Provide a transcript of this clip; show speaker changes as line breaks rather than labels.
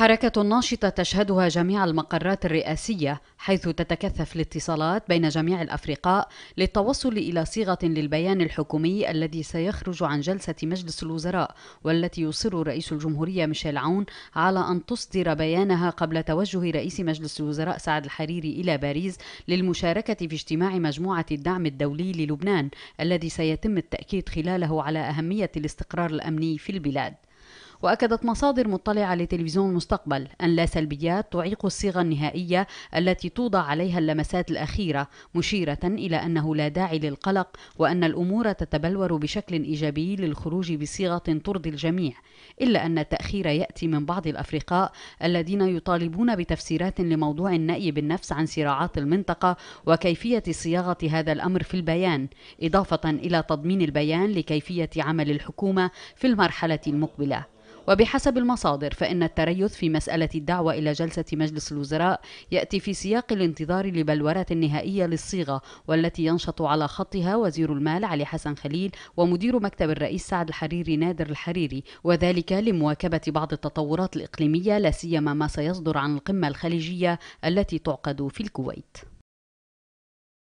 حركة ناشطة تشهدها جميع المقرات الرئاسية حيث تتكثف الاتصالات بين جميع الأفرقاء للتوصل إلى صيغة للبيان الحكومي الذي سيخرج عن جلسة مجلس الوزراء والتي يصر رئيس الجمهورية ميشيل عون على أن تصدر بيانها قبل توجه رئيس مجلس الوزراء سعد الحريري إلى باريس للمشاركة في اجتماع مجموعة الدعم الدولي للبنان الذي سيتم التأكيد خلاله على أهمية الاستقرار الأمني في البلاد وأكدت مصادر مطلعة لتلفزيون المستقبل أن لا سلبيات تعيق الصيغة النهائية التي توضع عليها اللمسات الأخيرة مشيرة إلى أنه لا داعي للقلق وأن الأمور تتبلور بشكل إيجابي للخروج بصيغة ترضي الجميع إلا أن التأخير يأتي من بعض الأفرقاء الذين يطالبون بتفسيرات لموضوع النأي بالنفس عن صراعات المنطقة وكيفية صياغة هذا الأمر في البيان إضافة إلى تضمين البيان لكيفية عمل الحكومة في المرحلة المقبلة وبحسب المصادر فإن التريث في مسألة الدعوة إلى جلسة مجلس الوزراء يأتي في سياق الانتظار لبلورة النهائية للصيغة والتي ينشط على خطها وزير المال علي حسن خليل ومدير مكتب الرئيس سعد الحريري نادر الحريري وذلك لمواكبة بعض التطورات الإقليمية لا سيما ما سيصدر عن القمة الخليجية التي تعقد في الكويت